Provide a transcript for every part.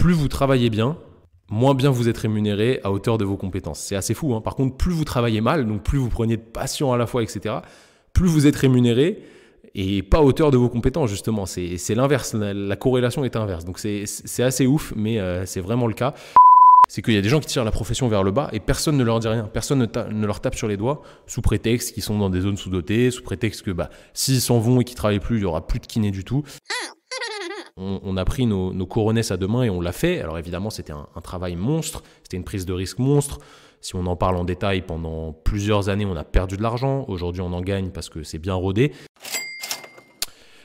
plus vous travaillez bien, moins bien vous êtes rémunéré à hauteur de vos compétences. C'est assez fou. Hein. Par contre, plus vous travaillez mal, donc plus vous prenez de passion à la fois, etc., plus vous êtes rémunéré et pas à hauteur de vos compétences, justement. C'est l'inverse. La, corrélation est inverse. Donc c'est assez ouf, mais euh, c'est vraiment le cas. C'est qu'il y a des gens qui tirent la profession vers le bas et personne ne leur dit rien, personne ne, leur tape sur les doigts sous prétexte qu'ils sont dans des zones sous-dotées, sous prétexte que bah, s'ils s'en vont et qu'ils travaillent plus, il y aura plus de kiné du tout. Ah, on, a pris nos, nos à deux mains et on l'a fait. Alors évidemment, c'était un, travail monstre, c'était une prise de risque monstre. Si on en parle en détail, pendant plusieurs années, on a perdu de l'argent. Aujourd'hui, on en gagne parce que c'est bien rodé.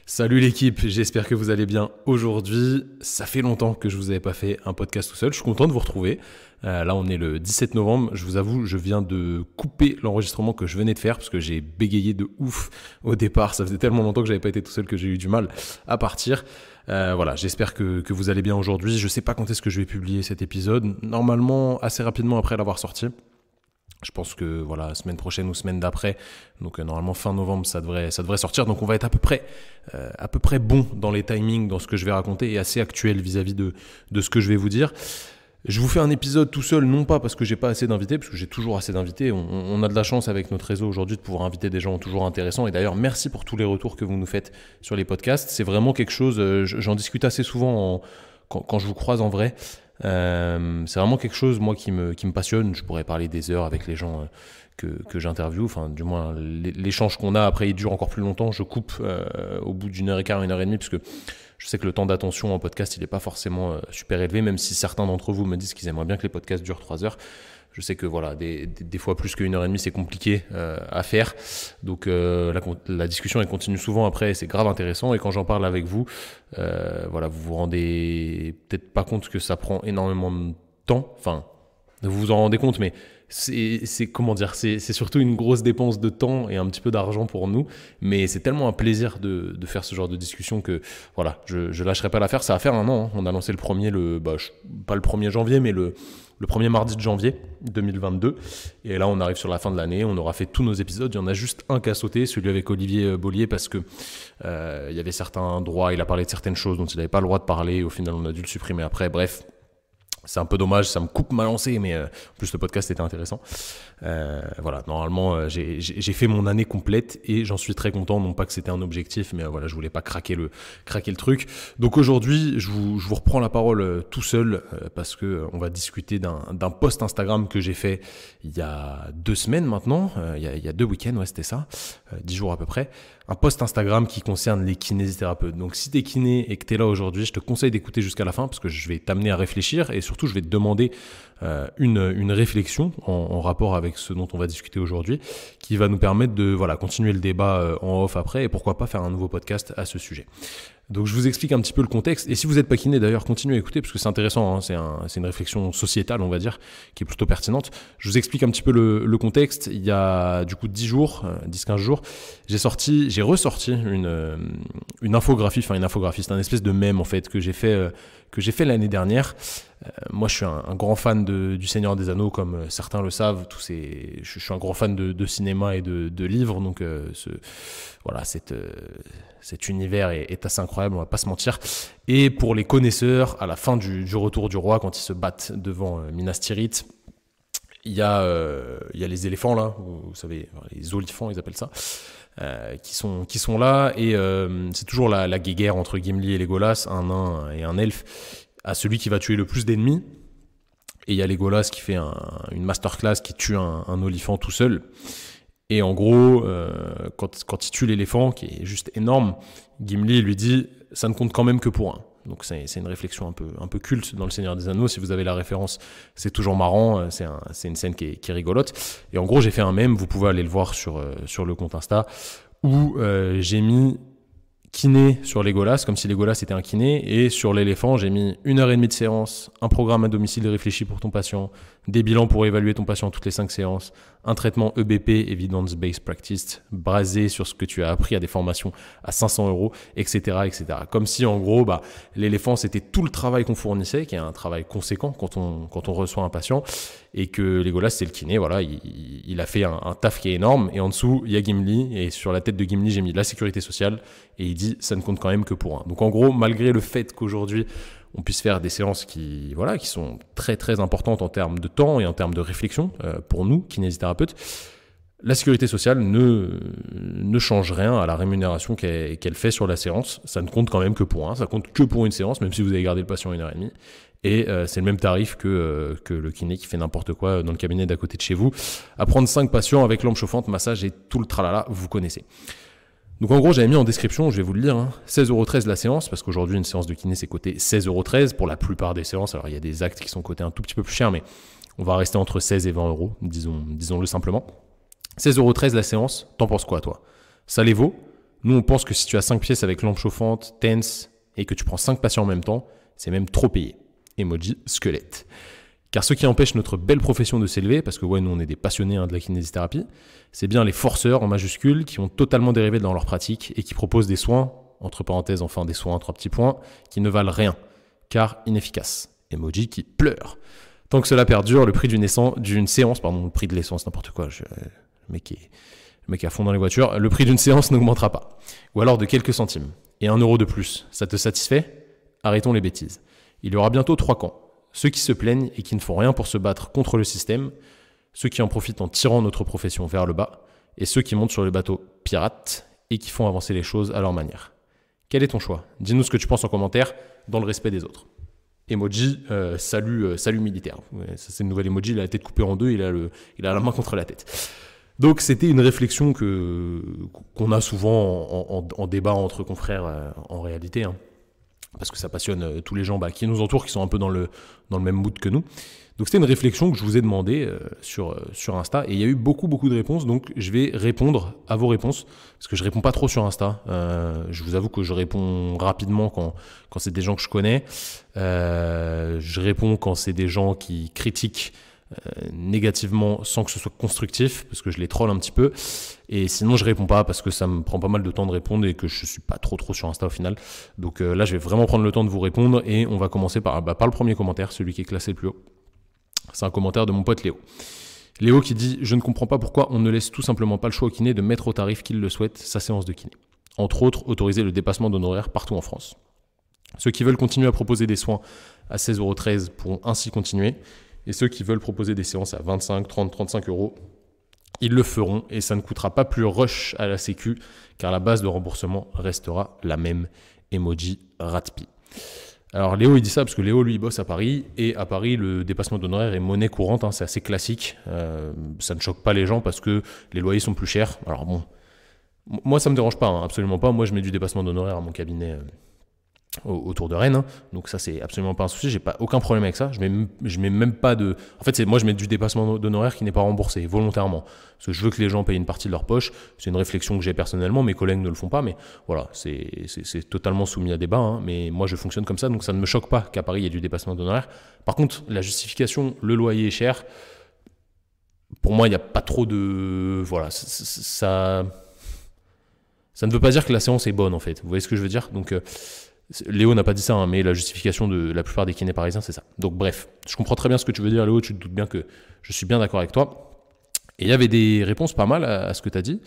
Salut l'équipe, j'espère que vous allez bien aujourd'hui. Ça fait longtemps que je vous avais pas fait un podcast tout seul. Je suis content de vous retrouver. Euh, là, on est le 17 novembre. Je vous avoue, je viens de couper l'enregistrement que je venais de faire parce que j'ai bégayé de ouf au départ. Ça faisait tellement longtemps que j'avais pas été tout seul que j'ai eu du mal à partir. Euh, voilà, j'espère que, que, vous allez bien aujourd'hui. Je sais pas quand est-ce que je vais publier cet épisode. Normalement, assez rapidement après l'avoir sorti. Je pense que voilà, semaine prochaine ou semaine d'après. Donc euh, normalement fin novembre, ça devrait, ça devrait sortir. Donc on va être à peu près, euh, à peu près bon dans les timings, dans ce que je vais raconter et assez actuel vis-à-vis -vis de, de ce que je vais vous dire. Je vous fais un épisode tout seul, non pas parce que j'ai pas assez d'invités, parce que j'ai toujours assez d'invités. On, a de la chance avec notre réseau aujourd'hui de pouvoir inviter des gens toujours intéressants. Et d'ailleurs, merci pour tous les retours que vous nous faites sur les podcasts. C'est vraiment quelque chose, euh, j'en discute assez souvent quand, je vous croise en vrai. Euh, c'est vraiment quelque chose, moi, qui me, qui me passionne. Je pourrais parler des heures avec les gens euh, que, que j'interviewe. Enfin, du moins, l'échange qu'on a après, il dure encore plus longtemps. Je coupe au bout d'une heure et quart, une heure et demie, parce je sais que le temps d'attention en podcast, il n'est pas forcément euh, super élevé, même si certains d'entre vous me disent qu'ils aimeraient bien que les podcasts durent 3 heures. Je sais que voilà, des, fois plus qu'une heure et demie, c'est compliqué euh, à faire. Donc euh, la, discussion elle continue souvent après, c'est grave intéressant. Et quand j'en parle avec vous, vous voilà, vous vous rendez peut-être pas compte que ça prend énormément de temps. Enfin, vous vous en rendez compte, mais c'est comment dire, c'est surtout une grosse dépense de temps et un petit peu d'argent pour nous, mais c'est tellement un plaisir de, faire ce genre de discussion que voilà, je, je lâcherai pas l'affaire. Ça a fait un an. Hein. On a lancé le premier, le bah, pas le 1er janvier, mais le le premier mardi de janvier 2022. Et là, on arrive sur la fin de l'année. On aura fait tous nos épisodes. Il y en a juste un qui a sauté, celui avec Olivier euh, Bollier, parce que euh, il y avait certains droits. Il a parlé de certaines choses dont il n'avait pas le droit de parler. Au final, on a dû le supprimer après. Bref, c'est un peu dommage, ça me coupe ma lancée, mais euh, en plus le podcast était intéressant. Euh, voilà, normalement euh, j'ai fait mon année complète et j'en suis très content. Non pas que c'était un objectif, mais euh, voilà, je voulais pas craquer le, craquer le truc. Donc aujourd'hui, je vous, je vous, reprends la parole tout seul parce que on va discuter d'un post Instagram que j'ai fait il y a deux semaines maintenant, il y a, il, y a, deux week-ends, ouais, c'était ça, dix jours à peu près un post Instagram qui concerne les kinésithérapeutes. Donc si tu kiné et que tu es là aujourd'hui, je te conseille d'écouter jusqu'à la fin parce que je vais t'amener à réfléchir et surtout je vais te demander euh, une, une, réflexion en, rapport avec ce dont on va discuter aujourd'hui, qui va nous permettre de voilà, continuer le débat euh, en off après et pourquoi pas faire un nouveau podcast à ce sujet. Donc je vous explique un petit peu le contexte. Et si vous êtes pas kiné, d'ailleurs, continuez à écouter, parce que c'est intéressant, hein. c'est un, une réflexion sociétale, on va dire, qui est plutôt pertinente. Je vous explique un petit peu le, contexte. Il y a du coup 10 jours, 10-15 euh, jours, j'ai sorti, j'ai ressorti une, une infographie, enfin une infographie, c'est un espèce de mème en fait que j'ai fait, que j'ai fait l'année dernière. Euh, moi, je suis un, grand fan du Seigneur des Anneaux, comme euh, certains le savent. Tous je, suis un grand fan de, cinéma et de, livres, donc euh, ce, voilà, cet univers est, assez incroyable, on va pas se mentir. Et pour les connaisseurs, à la fin du, Retour du Roi, quand ils se battent devant Minas Tirith, il y, a, y a les éléphants là, vous, savez, les olifants, ils appellent ça. qui sont qui sont là et c'est toujours la, la guéguerre entre Gimli et Legolas, un nain et un elfe à celui qui va tuer le plus d'ennemis. Et il y a Legolas qui fait un, une masterclass qui tue un, olifant tout seul. Et en gros, euh, quand, quand, il tue l'éléphant, qui est juste énorme, Gimli lui dit ça ne compte quand même que pour un. Donc c'est une réflexion un peu, un peu culte dans Le Seigneur des Anneaux. Si vous avez la référence, c'est toujours marrant. Euh, c'est une scène qui est, rigolote. Et en gros, j'ai fait un mème, vous pouvez aller le voir sur, euh, sur le compte Insta, où j'ai mis kiné sur les Golas, comme si les Golas c'était un kiné. Et sur l'éléphant, j'ai mis une heure et demie de séance, un programme à domicile réfléchi pour ton patient, des bilans pour évaluer ton patient toutes les cinq séances, un traitement EBP, Evidence Based Practice, basé sur ce que tu as appris à des formations à 500 euros, etc., etc. Comme si en gros, bah, l'éléphant, c'était tout le travail qu'on fournissait, qui est un travail conséquent quand on, quand on reçoit un patient, et que Legolas, c'est le kiné, voilà, il, a fait un, un, taf qui est énorme, et en dessous, il y a Gimli, et sur la tête de Gimli, j'ai mis la sécurité sociale, et il dit, ça ne compte quand même que pour un. Donc en gros, malgré le fait qu'aujourd'hui, on puisse faire des séances qui, voilà, qui sont très très importantes en termes de temps et en termes de réflexion euh, pour nous, kinésithérapeutes. La sécurité sociale ne, ne change rien à la rémunération qu'elle fait sur la séance. Ça ne compte quand même que pour un, ça compte que pour une séance, même si vous avez gardé le patient une heure et demie. Et euh, c'est le même tarif que, euh, que le kiné qui fait n'importe quoi dans le cabinet d'à côté de chez vous. À prendre 5 patients avec lampe chauffante, massage et tout le tralala, vous connaissez. Donc en gros, j'avais mis en description, je vais vous le lire, 16,13€ hein, la séance, parce qu'aujourd'hui, une séance de kiné, c'est coté 16,13€ pour la plupart des séances. Alors il y a des actes qui sont cotés un tout petit peu plus cher, mais on va rester entre 16 et 20 euros, disons, disons-le simplement. 16,13€ la séance, t'en penses quoi toi Ça les vaut Nous, on pense que si tu as 5 pièces avec lampe chauffante, tense, et que tu prends 5 patients en même temps, c'est même trop payé. Emoji squelette. Car ce qui empêche notre belle profession de s'élever, parce que ouais, nous on est des passionnés hein, de la kinésithérapie, c'est bien les forceurs en majuscule qui ont totalement dérivé dans leur pratique et qui proposent des soins, entre parenthèses enfin des soins, trois petits points, qui ne valent rien, car inefficaces. Emoji qui pleure. Tant que cela perdure, le prix d'une séance, pardon, le prix de l'essence, n'importe quoi, le mec est, le mec à fond dans les voitures, le prix d'une séance n'augmentera pas. Ou alors de quelques centimes. Et un euro de plus, ça te satisfait Arrêtons les bêtises. Il y aura bientôt trois camps ceux qui se plaignent et qui ne font rien pour se battre contre le système, ceux qui en profitent en tirant notre profession vers le bas, et ceux qui montent sur le bateau pirate et qui font avancer les choses à leur manière. Quel est ton choix Dis-nous ce que tu penses en commentaire, dans le respect des autres. Emoji, euh, salut, euh, salut militaire. c'est une nouvelle emoji, il a la tête coupée en deux, il a, la main contre la tête. Donc c'était une réflexion qu'on a souvent en, débat entre confrères euh, en réalité. Hein parce que ça passionne euh, tous les gens bah, qui nous entourent, qui sont un peu dans le, dans le même mood que nous. Donc c'était une réflexion que je vous ai demandé euh, euh, sur, Insta et il y a eu beaucoup beaucoup de réponses, donc je vais répondre à vos réponses, parce que je réponds pas trop sur Insta. je vous avoue que je réponds rapidement quand, quand c'est des gens que je connais. je réponds quand c'est des gens qui critiquent euh, négativement sans que ce soit constructif, parce que je les troll un petit peu. Et sinon, je réponds pas parce que ça me prend pas mal de temps de répondre et que je suis pas trop trop sur Insta au final. Donc euh, là, je vais vraiment prendre le temps de vous répondre et on va commencer par, bah, par le premier commentaire, celui qui est classé le plus haut. C'est un commentaire de mon pote Léo. Léo qui dit Je ne comprends pas pourquoi on ne laisse tout simplement pas le choix au kiné de mettre au tarif qu'il le souhaite sa séance de kiné. Entre autres, autoriser le dépassement d'honoraires partout en France. Ceux qui veulent continuer à proposer des soins à 16,13€ pourront ainsi continuer. Et ceux qui veulent proposer des séances à 25, 30, 35 euros, ils le feront et ça ne coûtera pas plus rush à la Sécu car la base de remboursement restera la même. Emoji Ratpi. Alors Léo il dit ça parce que Léo lui il bosse à Paris et à Paris le dépassement d'honoraires est monnaie courante, hein, c'est assez classique. Euh, ça ne choque pas les gens parce que les loyers sont plus chers. Alors bon, moi ça ne me dérange pas, hein, absolument pas. Moi je mets du dépassement d'honoraires à mon cabinet. Euh, autour de Rennes. Hein. Donc ça, c'est absolument pas un souci. J'ai pas aucun problème avec ça. Je mets, je mets même pas de. En fait, c'est moi, je mets du dépassement d'honoraires qui n'est pas remboursé volontairement parce que je veux que les gens payent une partie de leur poche. C'est une réflexion que j'ai personnellement. Mes collègues ne le font pas, mais voilà, c'est totalement soumis à débat. Hein. Mais moi, je fonctionne comme ça, donc ça ne me choque pas qu'à Paris il y ait du dépassement d'honoraires. Par contre, la justification, le loyer est cher. Pour moi, il n'y a pas trop de. Voilà, ça. Ça ne veut pas dire que la séance est bonne en fait. Vous voyez ce que je veux dire Donc euh, Léo n'a pas dit ça, hein, mais la justification de la plupart des kinés parisiens, c'est ça. Donc bref, je comprends très bien ce que tu veux dire, Léo, tu te doutes bien que je suis bien d'accord avec toi. Et il y avait des réponses pas mal à, ce que tu as dit.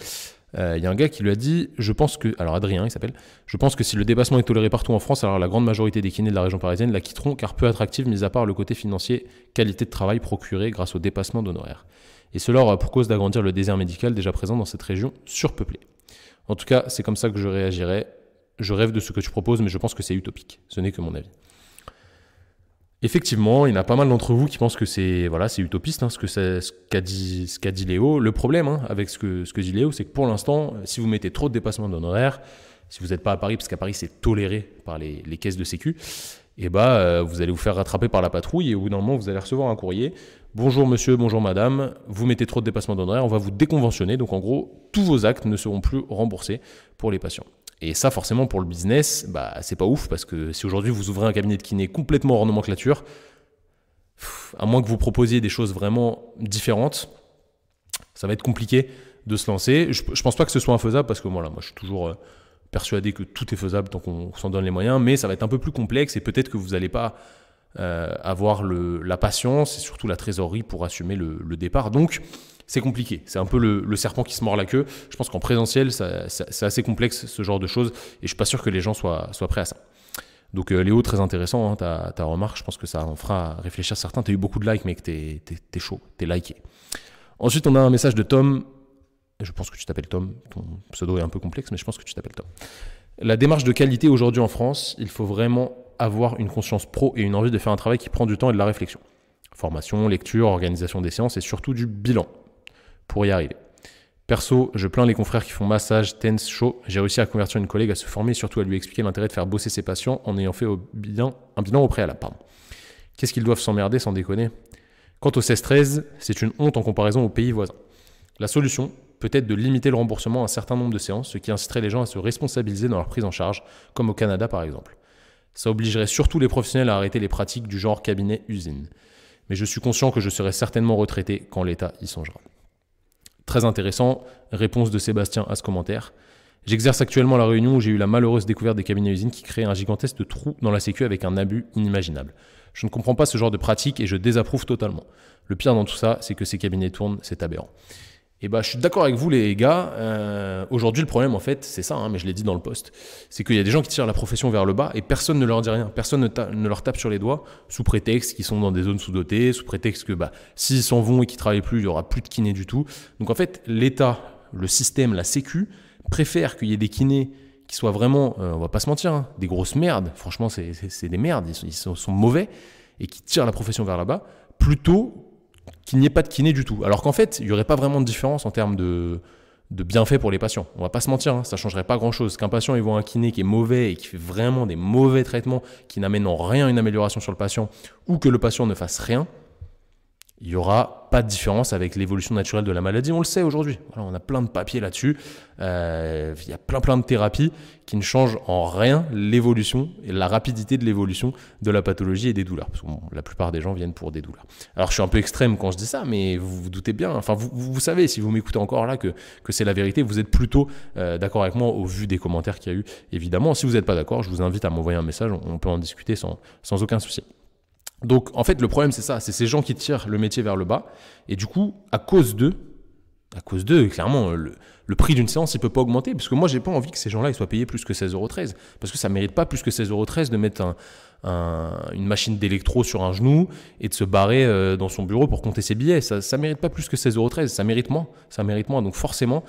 Euh, il y a un gars qui lui a dit, je pense que, alors Adrien il s'appelle, je pense que si le dépassement est toléré partout en France, alors la grande majorité des kinés de la région parisienne la quitteront car peu attractive, mis à part le côté financier, qualité de travail procurée grâce au dépassement d'honoraires. Et cela aura pour cause d'agrandir le désert médical déjà présent dans cette région surpeuplée. En tout cas, c'est comme ça que je réagirais je rêve de ce que tu proposes, mais je pense que c'est utopique. Ce n'est que mon avis. Effectivement, il y en a pas mal d'entre vous qui pensent que c'est voilà, c'est utopiste hein, ce que qu'a dit Léo. Le problème hein, avec ce que dit Léo, c'est que pour l'instant, si vous mettez trop de dépassements d'honoraires, si vous n'êtes pas à Paris, parce qu'à Paris c'est toléré par les, caisses de sécu, et eh bah ben, euh, vous allez vous faire rattraper par la patrouille et au bout d'un moment vous allez recevoir un courrier. Bonjour monsieur, bonjour madame, vous mettez trop de dépassements d'honoraires, on va vous déconventionner. Donc en gros, tous vos actes ne seront plus remboursés pour les patients. Et ça, forcément, pour le business, bah, c'est pas ouf parce que si aujourd'hui vous ouvrez un cabinet de kiné complètement hors nomenclature, à moins que vous proposiez des choses vraiment différentes, ça va être compliqué de se lancer. Je, pense pas que ce soit infaisable parce que voilà, moi je suis toujours euh, persuadé que tout est faisable tant qu'on s'en donne les moyens, mais ça va être un peu plus complexe et peut-être que vous n'allez pas euh, avoir la patience et surtout la trésorerie pour assumer le, le départ. Donc, c'est compliqué. C'est un peu le, serpent qui se mord la queue. Je pense qu'en présentiel, c'est assez complexe ce genre de choses, et je suis pas sûr que les gens soient, soient prêts à ça. Donc euh, Léo, très intéressant hein, ta, remarque, je pense que ça en fera réfléchir certains. Tu as eu beaucoup de likes, mec, tu es, chaud, tu es liké. Ensuite, on a un message de Tom. Je pense que tu t'appelles Tom, ton pseudo est un peu complexe, mais je pense que tu t'appelles Tom. La démarche de qualité aujourd'hui en France, il faut vraiment avoir une conscience pro et une envie de faire un travail qui prend du temps et de la réflexion. Formation, lecture, organisation des séances et surtout du bilan pour y arriver. Perso, je plains les confrères qui font massage, tense, chaud. J'ai réussi à convertir une collègue à se former surtout à lui expliquer l'intérêt de faire bosser ses patients en ayant fait un bilan au préalable. Qu'est-ce qu'ils doivent s'emmerder sans déconner Quant au 16-13, c'est une honte en comparaison aux pays voisins. La solution peut être de limiter le remboursement à un certain nombre de séances, ce qui inciterait les gens à se responsabiliser dans leur prise en charge, comme au Canada par exemple. Ça obligerait surtout les professionnels à arrêter les pratiques du genre cabinet-usine. Mais je suis conscient que je serai certainement retraité quand l'État y songera. Très intéressant. Réponse de Sébastien à ce commentaire. J'exerce actuellement la réunion où j'ai eu la malheureuse découverte des cabinets usines qui créent un gigantesque trou dans la sécu avec un abus inimaginable. Je ne comprends pas ce genre de pratique et je désapprouve totalement. Le pire dans tout ça, c'est que ces cabinets tournent, c'est aberrant eh ben, je suis d'accord avec vous, les gars. Euh, aujourd'hui, le problème, en fait, c'est ça, hein, mais je l'ai dit dans le poste. C'est qu'il y a des gens qui tirent la profession vers le bas et personne ne leur dit rien. Personne ne, leur tape sur les doigts sous prétexte qu'ils sont dans des zones sous-dotées, sous prétexte que bah, s'ils s'en vont et qu'ils travaillent plus, il y aura plus de kinés du tout. Donc, en fait, l'État, le système, la Sécu, préfère qu'il y ait des kinés qui soient vraiment, euh, on va pas se mentir, hein, des grosses merdes. Franchement, c'est des merdes, ils, sont, mauvais et qui tirent la profession vers le bas plutôt qu'il n'y ait pas de kiné du tout. Alors qu'en fait, il n'y aurait pas vraiment de différence en termes de, bienfaits pour les patients. On va pas se mentir, ça hein, ça changerait pas grand-chose. Qu'un patient il voit un kiné qui est mauvais et qui fait vraiment des mauvais traitements, qui n'amène en rien une amélioration sur le patient, ou que le patient ne fasse rien, il n'y aura pas de différence avec l'évolution naturelle de la maladie. On le sait aujourd'hui. Voilà, on a plein de papiers là-dessus. Euh, il y a plein plein de thérapies qui ne changent en rien l'évolution et la rapidité de l'évolution de la pathologie et des douleurs. Parce que la plupart des gens viennent pour des douleurs. Alors je suis un peu extrême quand je dis ça, mais vous vous doutez bien. Enfin, vous, savez, si vous m'écoutez encore là, que, que c'est la vérité. Vous êtes plutôt euh, d'accord avec moi au vu des commentaires qu'il y a eu, évidemment. Si vous n'êtes pas d'accord, je vous invite à m'envoyer un message. On, on peut en discuter sans, sans aucun souci. Donc en fait, le problème, c'est ça, c'est ces gens qui tirent le métier vers le bas. Et du coup, à cause d'eux, à cause d'eux, clairement, euh, le, prix d'une séance, il peut pas augmenter. Parce que moi, j'ai pas envie que ces gens-là, ils soient payés plus que 16,13€. Parce que ça mérite pas plus que 16,13€ de mettre une machine d'électro sur un genou et de se barrer euh, dans son bureau pour compter ses billets. Ça, ça mérite pas plus que 16,13€. Ça mérite moins. Ça mérite moins. Donc forcément,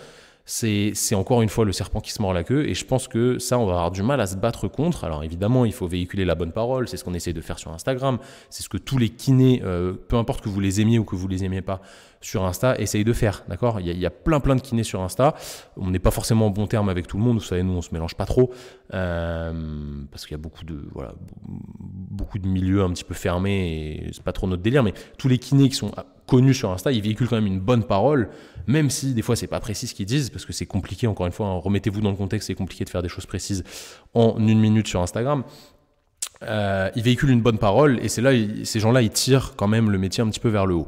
c'est encore une fois le serpent qui se mord la queue. Et je pense que ça, on va avoir du mal à se battre contre. Alors évidemment, il faut véhiculer la bonne parole. C'est ce qu'on essaie de faire sur Instagram. C'est ce que tous les kinés, euh, peu importe que vous les aimiez ou que vous les aimiez pas, sur Insta, essayez de faire. D'accord il, y a, plein plein de kinés sur Insta. On n'est pas forcément en bon terme avec tout le monde. Vous savez, nous, on se mélange pas trop euh, parce qu'il y a beaucoup de voilà beaucoup de milieux un petit peu fermés et c'est pas trop notre délire. Mais tous les kinés qui sont connus sur Insta, ils véhiculent quand même une bonne parole, même si des fois c'est pas précis ce qu'ils disent, parce que c'est compliqué, encore une fois, hein. remettez-vous dans le contexte, c'est compliqué de faire des choses précises en une minute sur Instagram. Euh, ils véhiculent une bonne parole, et c'est là, ces gens-là, ils tirent quand même le métier un petit peu vers le haut.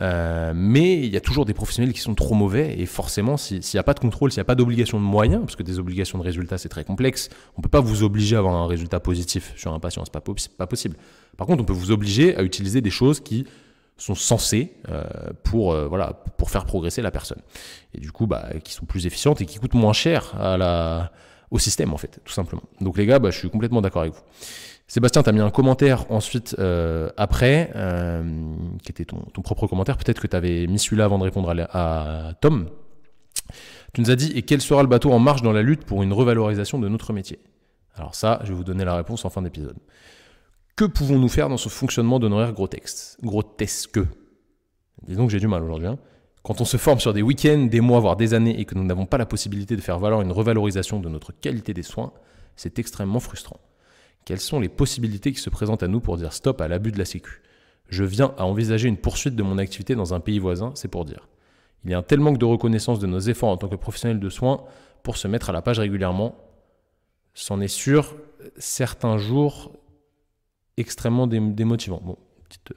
Euh, mais il y a toujours des professionnels qui sont trop mauvais et forcément, s'il n'y a pas de contrôle, s'il n'y a pas d'obligation de moyens, parce que des obligations de résultats c'est très complexe, on ne peut pas vous obliger à avoir un résultat positif sur un patient, c'est pas, pas possible. Par contre, on peut vous obliger à utiliser des choses qui sont censés euh, pour euh, voilà pour faire progresser la personne et du coup bah qui sont plus efficientes et qui coûtent moins cher à la au système en fait tout simplement donc les gars bah, je suis complètement d'accord avec vous Sébastien tu as mis un commentaire ensuite euh, après qui était ton, propre commentaire peut-être que tu avais mis celui-là avant de répondre à, à Tom tu nous as dit et quel sera le bateau en marche dans la lutte pour une revalorisation de notre métier alors ça je vais vous donner la réponse en fin d'épisode que pouvons-nous faire dans ce fonctionnement d'honoraires grotesque, grotesque Disons que j'ai du mal aujourd'hui. Hein. Quand on se forme sur des week-ends, des mois, voire des années, et que nous n'avons pas la possibilité de faire valoir une revalorisation de notre qualité des soins, c'est extrêmement frustrant. Quelles sont les possibilités qui se présentent à nous pour dire stop à l'abus de la Sécu Je viens à envisager une poursuite de mon activité dans un pays voisin, c'est pour dire. Il y a un tel manque de reconnaissance de nos efforts en tant que professionnels de soins pour se mettre à la page régulièrement. C'en est sûr, certains jours extrêmement démotivant. Bon, euh,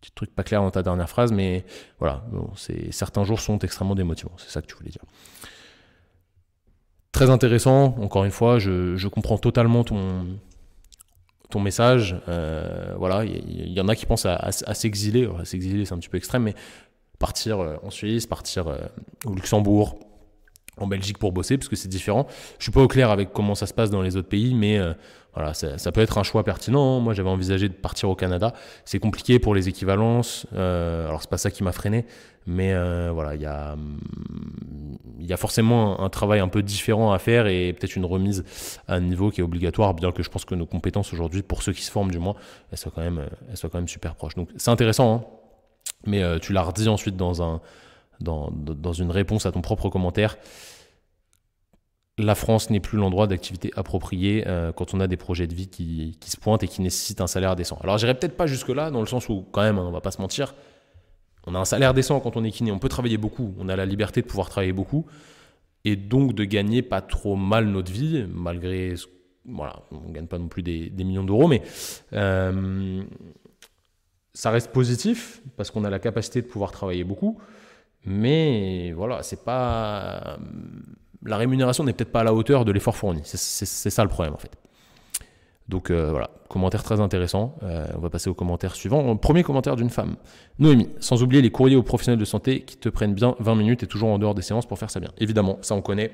petit truc pas clair dans ta dernière phrase, mais voilà, bon, certains jours sont extrêmement démotivants, c'est ça que tu voulais dire. Très intéressant, encore une fois, je, comprends totalement ton, ton message. Euh, voilà, il y, en a qui pensent à, s'exiler, s'exiler c'est un petit peu extrême, mais partir euh, en Suisse, partir au Luxembourg, en Belgique pour bosser, parce que c'est différent. Je suis pas au clair avec comment ça se passe dans les autres pays, mais euh, voilà, ça, peut être un choix pertinent. Hein. Moi, j'avais envisagé de partir au Canada. C'est compliqué pour les équivalences. Euh, alors, c'est pas ça qui m'a freiné, mais euh, voilà, il y a, mm, forcément un, travail un peu différent à faire et peut-être une remise à un niveau qui est obligatoire, bien que je pense que nos compétences aujourd'hui, pour ceux qui se forment du moins, elles soient quand même, euh, soient quand même super proches. Donc, c'est intéressant, hein, mais tu l'as redit ensuite dans un dans, une réponse à ton propre commentaire, la France n'est plus l'endroit d'activité approprié euh, quand on a des projets de vie qui, qui, se pointent et qui nécessitent un salaire décent. Alors j'irai peut-être pas jusque-là, dans le sens où quand même, hein, on va pas se mentir, on a un salaire décent quand on est kiné, on peut travailler beaucoup, on a la liberté de pouvoir travailler beaucoup, et donc de gagner pas trop mal notre vie, malgré... voilà, on ne gagne pas non plus des, millions d'euros, mais euh, ça reste positif, parce qu'on a la capacité de pouvoir travailler beaucoup. Mais voilà, c'est pas. Euh, la rémunération n'est peut-être pas à la hauteur de l'effort fourni. C'est ça le problème en fait. Donc euh, voilà, commentaire très intéressant. Euh, on va passer au commentaire suivant. Premier commentaire d'une femme. Noémie, sans oublier les courriers aux professionnels de santé qui te prennent bien 20 minutes et toujours en dehors des séances pour faire ça bien. Évidemment, ça on connaît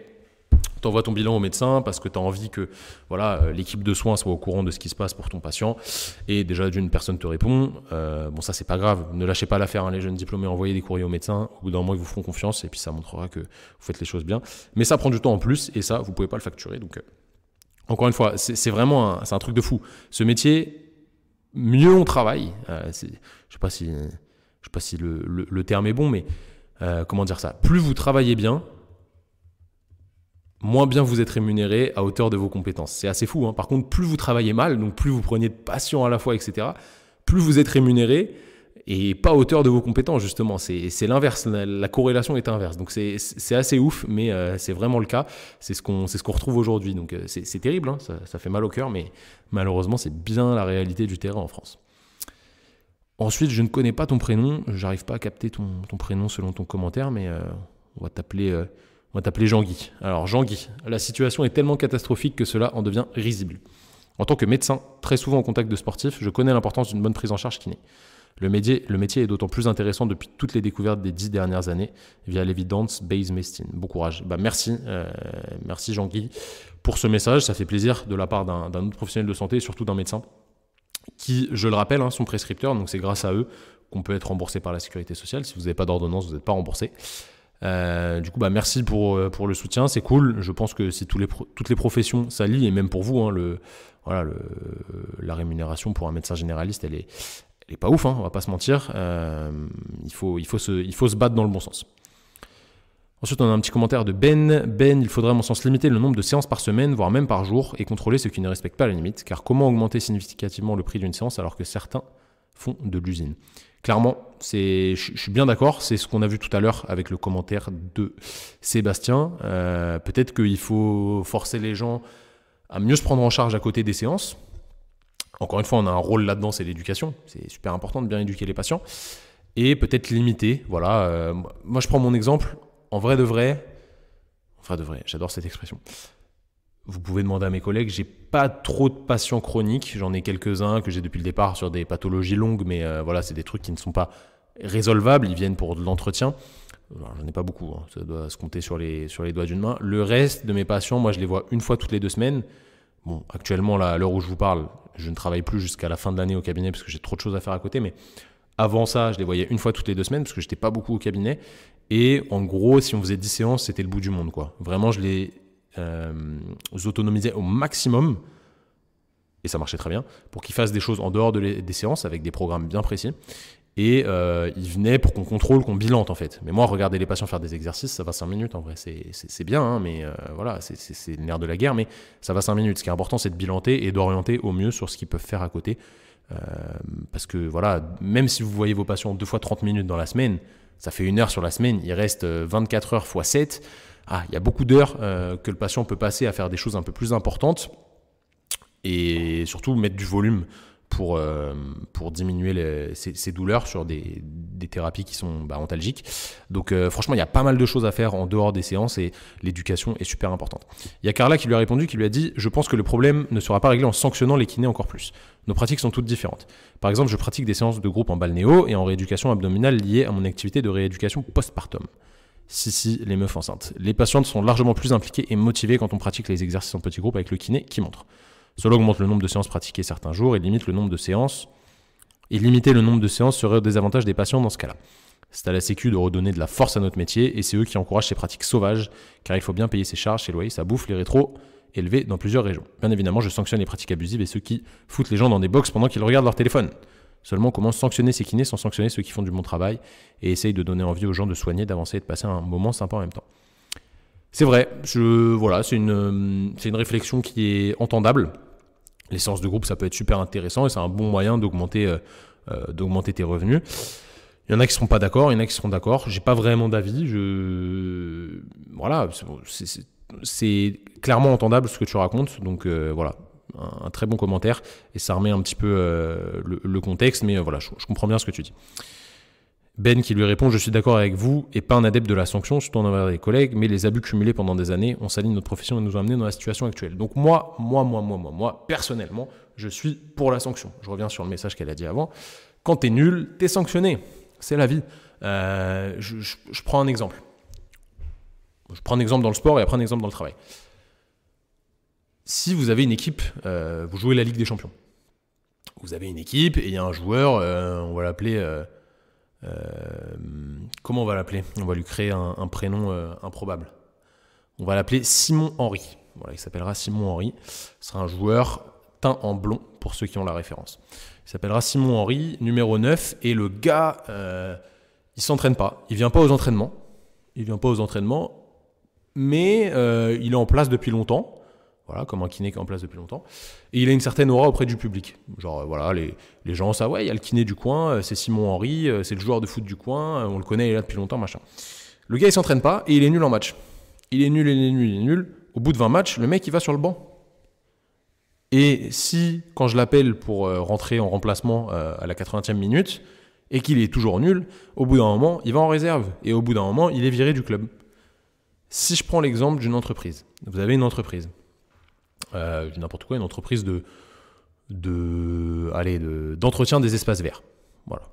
tu envoies ton bilan au médecin parce que tu as envie que voilà euh, l'équipe de soins soit au courant de ce qui se passe pour ton patient. Et déjà, d'une personne te répond. Euh, bon, ça, c'est pas grave. Ne lâchez pas l'affaire. Hein, les jeunes diplômés, envoyez des courriers au médecin. Au bout d'un moment, ils vous feront confiance et puis ça montrera que vous faites les choses bien. Mais ça prend du temps en plus et ça, vous pouvez pas le facturer. Donc, euh, encore une fois, c'est vraiment un, un truc de fou. Ce métier, mieux on travaille. je sais pas si, je sais pas si le terme est bon, mais comment dire ça Plus vous travaillez bien, moins bien vous êtes rémunéré à hauteur de vos compétences. C'est assez fou. Hein. Par contre, plus vous travaillez mal, donc plus vous prenez de passion à la fois, etc., plus vous êtes rémunéré et pas à hauteur de vos compétences, justement. C'est l'inverse. La, corrélation est inverse. Donc c'est assez ouf, mais euh, c'est vraiment le cas. C'est ce qu'on ce qu'on retrouve aujourd'hui. Donc euh, c'est terrible, hein. ça, fait mal au cœur, mais malheureusement, c'est bien la réalité du terrain en France. Ensuite, je ne connais pas ton prénom. J'arrive pas à capter ton, prénom selon ton commentaire, mais euh, on va t'appeler. On va t'appeler Jean-Guy. Alors Jean-Guy, la situation est tellement catastrophique que cela en devient risible. En tant que médecin, très souvent en contact de sportifs, je connais l'importance d'une bonne prise en charge kiné. Le métier, le métier est d'autant plus intéressant depuis toutes les découvertes des dix dernières années via l'évidence Base Mestine. Bon courage. Bah merci, euh, merci Jean-Guy pour ce message. Ça fait plaisir de la part d'un autre professionnel de santé surtout d'un médecin qui, je le rappelle, hein, son sont prescripteurs. Donc c'est grâce à eux qu'on peut être remboursé par la sécurité sociale. Si vous n'avez pas d'ordonnance, vous n'êtes pas remboursé. Euh, du coup, bah, merci pour, euh, pour le soutien, c'est cool. Je pense que c'est tous les toutes les professions, ça et même pour vous, hein, le, voilà, la rémunération pour un médecin généraliste, elle est, elle est pas ouf, hein, on va pas se mentir. Euh, il, faut, il, faut se, il faut se battre dans le bon sens. Ensuite, on a un petit commentaire de Ben. Ben, il faudrait, à mon sens, limiter le nombre de séances par semaine, voire même par jour, et contrôler ceux qui ne respectent pas la limite, car comment augmenter significativement le prix d'une séance alors que certains font de l'usine Clairement, c'est, je suis bien d'accord, c'est ce qu'on a vu tout à l'heure avec le commentaire de Sébastien. Euh, peut-être qu'il faut forcer les gens à mieux se prendre en charge à côté des séances. Encore une fois, on a un rôle là-dedans, c'est l'éducation. C'est super important de bien éduquer les patients. Et peut-être limiter, voilà. Euh, moi, je prends mon exemple. En vrai de vrai, vrai de vrai, j'adore cette expression vous pouvez demander à mes collègues, j'ai pas trop de patients chroniques, j'en ai quelques-uns que j'ai depuis le départ sur des pathologies longues, mais euh, voilà, c'est des trucs qui ne sont pas résolvables, ils viennent pour de l'entretien. J'en ai pas beaucoup, hein. ça doit se compter sur les, sur les doigts d'une main. Le reste de mes patients, moi je les vois une fois toutes les deux semaines. Bon, actuellement, là, à l'heure où je vous parle, je ne travaille plus jusqu'à la fin de l'année au cabinet parce que j'ai trop de choses à faire à côté, mais avant ça, je les voyais une fois toutes les deux semaines parce que j'étais pas beaucoup au cabinet. Et en gros, si on faisait 10 séances, c'était le bout du monde, quoi. Vraiment, je les euh, autonomiser au maximum, et ça marchait très bien, pour qu'ils fassent des choses en dehors des séances avec des programmes bien précis. Et euh, ils venaient pour qu'on contrôle, qu'on bilante en fait. Mais moi, regarder les patients faire des exercices, ça va 5 minutes en vrai. C'est bien, hein, mais euh, voilà, c'est le de la guerre, mais ça va 5 minutes. Ce qui est important, c'est de bilanter et d'orienter au mieux sur ce qu'ils peuvent faire à côté. Euh, parce que voilà, même si vous voyez vos patients deux fois 30 minutes dans la semaine, ça fait une heure sur la semaine, il reste 24 heures x 7. Ah, il y a beaucoup d'heures euh, que le patient peut passer à faire des choses un peu plus importantes et surtout mettre du volume pour, euh, pour diminuer ses douleurs sur des, des thérapies qui sont bah, antalgiques. Donc euh, franchement, il y a pas mal de choses à faire en dehors des séances et l'éducation est super importante. Il y a Carla qui lui a répondu, qui lui a dit, je pense que le problème ne sera pas réglé en sanctionnant les kinés encore plus. Nos pratiques sont toutes différentes. Par exemple, je pratique des séances de groupe en balnéo et en rééducation abdominale liées à mon activité de rééducation postpartum. Si, si, les meufs enceintes. Les patientes sont largement plus impliquées et motivées quand on pratique les exercices en petit groupe avec le kiné qui montre. Cela augmente le nombre de séances pratiquées certains jours et limite le nombre de séances. Et limiter le nombre de séances serait au désavantage des patients dans ce cas-là. C'est à la Sécu de redonner de la force à notre métier et c'est eux qui encouragent ces pratiques sauvages car il faut bien payer ses charges, ses loyers, sa bouffe, les rétro élevés dans plusieurs régions. Bien évidemment, je sanctionne les pratiques abusives et ceux qui foutent les gens dans des box pendant qu'ils regardent leur téléphone. Seulement, comment sanctionner ces kinés sans sanctionner ceux qui font du bon travail et essayer de donner envie aux gens de soigner, d'avancer et de passer un moment sympa en même temps. C'est vrai, je, voilà, c'est une, euh, une réflexion qui est entendable. Les séances de groupe, ça peut être super intéressant et c'est un bon moyen d'augmenter, euh, euh, d'augmenter tes revenus. Il y en a qui seront pas d'accord, il y en a qui seront d'accord. J'ai pas vraiment d'avis. Je, voilà, c'est, clairement entendable ce que tu racontes. Donc voilà, un, très bon commentaire et ça remet un petit peu euh, le, contexte, mais euh, voilà, je, comprends bien ce que tu dis. Ben qui lui répond Je suis d'accord avec vous et pas un adepte de la sanction, surtout envers les collègues, mais les abus cumulés pendant des années ont sali notre profession et nous ont amenés dans la situation actuelle. Donc, moi, moi, moi, moi, moi, moi, personnellement, je suis pour la sanction. Je reviens sur le message qu'elle a dit avant. Quand t'es nul, t'es sanctionné. C'est la vie. Euh, je, je prends un exemple. Je prends un exemple dans le sport et après un exemple dans le travail si vous avez une équipe, euh, vous jouez la Ligue des Champions. Vous avez une équipe et il y a un joueur, euh, on va l'appeler. Euh, comment on va l'appeler On va lui créer un, prénom improbable. On va l'appeler Simon Henry. Voilà, il s'appellera Simon Henry. Ce sera un joueur teint en blond pour ceux qui ont la référence. Il s'appellera Simon Henry, numéro 9. Et le gars, il s'entraîne pas. Il vient pas aux entraînements. Il vient pas aux entraînements. Mais il est en place depuis longtemps voilà, comme un kiné qui est en place depuis longtemps. Et il a une certaine aura auprès du public. Genre, euh, voilà, les, gens savent, ouais, il y a le kiné du coin, euh, c'est Simon Henry, euh, c'est le joueur de foot du coin, on le connaît, il est là depuis longtemps, machin. Le gars, il s'entraîne pas et il est nul en match. Il est nul, il est nul, il est nul. Au bout de 20 matchs, le mec, il va sur le banc. Et si, quand je l'appelle pour rentrer en remplacement à la 80e minute, et qu'il est toujours nul, au bout d'un moment, il va en réserve. Et au bout d'un moment, il est viré du club. Si je prends l'exemple d'une entreprise, vous avez une entreprise, euh, n'importe quoi, une entreprise de, de d'entretien des espaces verts, voilà,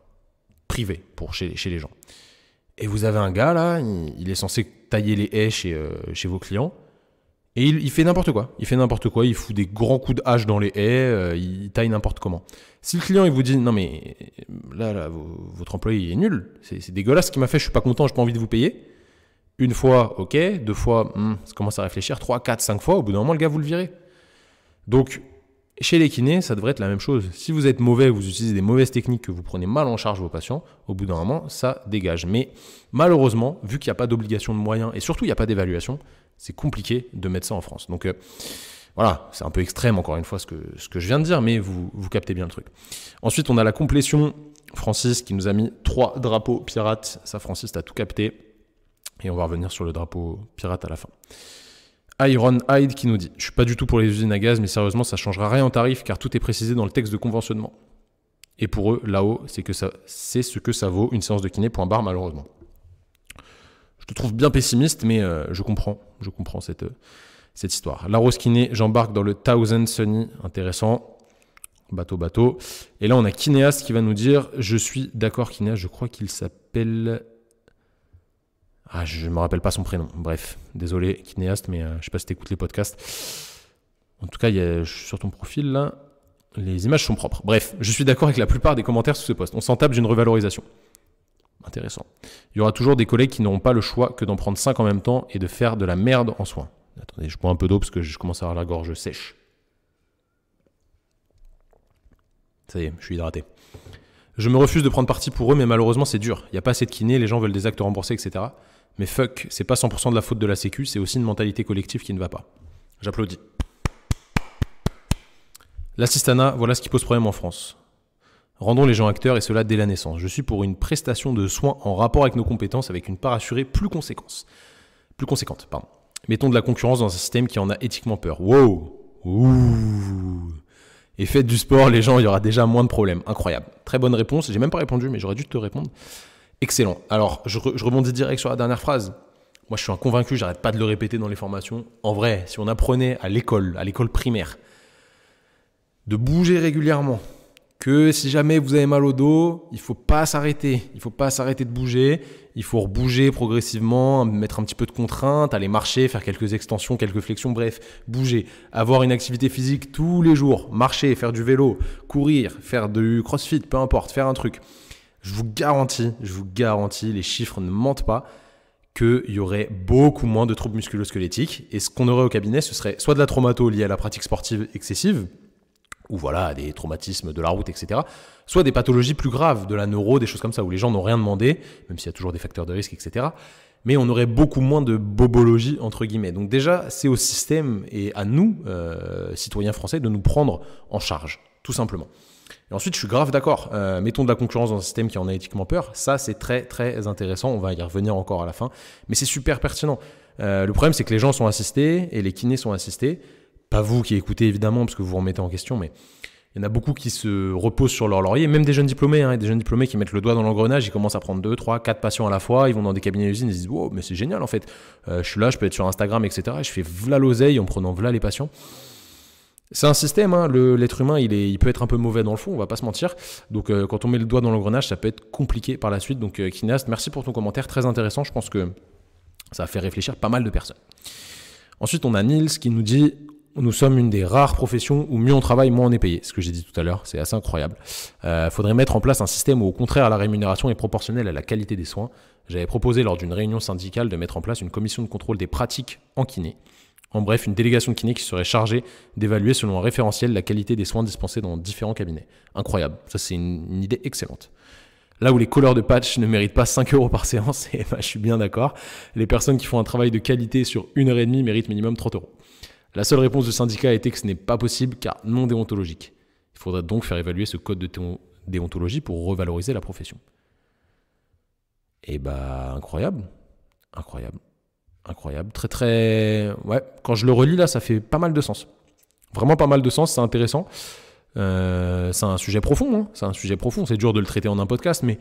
privé pour chez, les gens. Et vous avez un gars là, il, est censé tailler les haies chez, euh, chez vos clients. Et il, fait n'importe quoi. Il fait n'importe quoi. Il fout des grands coups de hache dans les haies. Euh, il taille n'importe comment. Si le client il vous dit non mais là, là votre employé est nul, c'est dégueulasse ce qu'il m'a fait. Je suis pas content. n'ai pas envie de vous payer. Une fois, ok. Deux fois, hmm, ça commence à réfléchir. Trois, quatre, cinq fois. Au bout d'un moment, le gars vous le virez. Donc, chez les kinés, ça devrait être la même chose. Si vous êtes mauvais, vous utilisez des mauvaises techniques, que vous prenez mal en charge vos patients, au bout d'un moment, ça dégage. Mais malheureusement, vu qu'il n'y a pas d'obligation de moyens et surtout il n'y a pas d'évaluation, c'est compliqué de mettre ça en France. Donc euh, voilà, c'est un peu extrême encore une fois ce que, je viens de dire, mais vous, vous captez bien le truc. Ensuite, on a la complétion. Francis qui nous a mis trois drapeaux pirates. Ça, Francis, t'as tout capté. Et on va revenir sur le drapeau pirate à la fin. Iron Hyde qui nous dit Je suis pas du tout pour les usines à gaz, mais sérieusement, ça changera rien en tarif car tout est précisé dans le texte de conventionnement. Et pour eux, là-haut, c'est que ça, c'est ce que ça vaut une séance de kiné. Point barre, malheureusement. Je te trouve bien pessimiste, mais euh, je comprends, je comprends cette, euh, cette histoire. La rose kiné, j'embarque dans le Thousand Sunny, intéressant. Bateau, bateau. Et là, on a Kinéas qui va nous dire Je suis d'accord, Kinéas. Je crois qu'il s'appelle ah, je ne me rappelle pas son prénom. Bref, désolé, kinéaste, mais euh, je ne sais pas si tu les podcasts. En tout cas, sur ton profil, là, les images sont propres. Bref, je suis d'accord avec la plupart des commentaires sous ce poste. On s'en tape d'une revalorisation. Intéressant. Il y aura toujours des collègues qui n'auront pas le choix que d'en prendre 5 en même temps et de faire de la merde en soins. Attendez, je bois un peu d'eau parce que je commence à avoir la gorge sèche. Ça y est, je suis hydraté. Je me refuse de prendre parti pour eux, mais malheureusement c'est dur. Il n'y a pas assez de kiné, les gens veulent des actes remboursés, etc. Mais fuck, c'est pas 100% de la faute de la Sécu, c'est aussi une mentalité collective qui ne va pas. J'applaudis. L'assistanat, voilà ce qui pose problème en France. Rendons les gens acteurs et cela dès la naissance. Je suis pour une prestation de soins en rapport avec nos compétences avec une part assurée plus, conséquence. plus conséquente. Pardon. Mettons de la concurrence dans un système qui en a éthiquement peur. Wow Et faites du sport, les gens, il y aura déjà moins de problèmes. Incroyable. Très bonne réponse. J'ai même pas répondu, mais j'aurais dû te répondre. Excellent. Alors, je, rebondis direct sur la dernière phrase. Moi, je suis un convaincu, j'arrête pas de le répéter dans les formations. En vrai, si on apprenait à l'école, à l'école primaire, de bouger régulièrement, que si jamais vous avez mal au dos, il faut pas s'arrêter, il faut pas s'arrêter de bouger, il faut bouger progressivement, mettre un petit peu de contrainte, aller marcher, faire quelques extensions, quelques flexions, bref, bouger, avoir une activité physique tous les jours, marcher, faire du vélo, courir, faire du crossfit, peu importe, faire un truc je vous garantis, je vous garantis, les chiffres ne mentent pas, qu'il y aurait beaucoup moins de troubles musculo-squelettiques. Et ce qu'on aurait au cabinet, ce serait soit de la traumato liée à la pratique sportive excessive, ou voilà, des traumatismes de la route, etc. Soit des pathologies plus graves, de la neuro, des choses comme ça, où les gens n'ont rien demandé, même s'il y a toujours des facteurs de risque, etc. Mais on aurait beaucoup moins de bobologie, entre guillemets. Donc déjà, c'est au système et à nous, euh, citoyens français, de nous prendre en charge, tout simplement. Et ensuite, je suis grave d'accord. Euh, mettons de la concurrence dans un système qui en a éthiquement peur. Ça, c'est très, très intéressant. On va y revenir encore à la fin. Mais c'est super pertinent. Euh, le problème, c'est que les gens sont assistés et les kinés sont assistés. Pas vous qui écoutez, évidemment, parce que vous vous remettez en question, mais il y en a beaucoup qui se reposent sur leur laurier, même des jeunes diplômés, hein. des jeunes diplômés qui mettent le doigt dans l'engrenage, ils commencent à prendre 2, 3, 4 patients à la fois, ils vont dans des cabinets d'usine, ils se disent Wow, mais c'est génial en fait, euh, je suis là, je peux être sur Instagram, etc. je fais vla l'oseille en prenant vla les patients. C'est un système, hein. l'être humain, il, est, peut être un peu mauvais dans le fond, on va pas se mentir. Donc euh, quand on met le doigt dans l'engrenage, ça peut être compliqué par la suite. Donc euh, kinéaste, merci pour ton commentaire, très intéressant, je pense que ça a fait réfléchir pas mal de personnes. Ensuite, on a Nils qui nous dit nous sommes une des rares professions où mieux on travaille, moins on est payé. Ce que j'ai dit tout à l'heure, c'est assez incroyable. Il euh, faudrait mettre en place un système où, au contraire, la rémunération est proportionnelle à la qualité des soins. J'avais proposé lors d'une réunion syndicale de mettre en place une commission de contrôle des pratiques en kiné. En bref, une délégation de kiné qui serait chargée d'évaluer selon un référentiel la qualité des soins dispensés dans différents cabinets. Incroyable, ça c'est une, idée excellente. Là où les couleurs de patch ne méritent pas 5 euros par séance, et eh ben, je suis bien d'accord, les personnes qui font un travail de qualité sur une heure et demie méritent minimum 30 euros. La seule réponse du syndicat a été que ce n'est pas possible car non déontologique. Il faudrait donc faire évaluer ce code de déontologie pour revaloriser la profession. Et eh bah ben, incroyable, incroyable incroyable. Très, très. Ouais, quand je le relis là, ça fait pas mal de sens. Vraiment pas mal de sens, c'est intéressant. Euh, c'est un sujet profond, hein. c'est un sujet profond, c'est dur de le traiter en un podcast, mais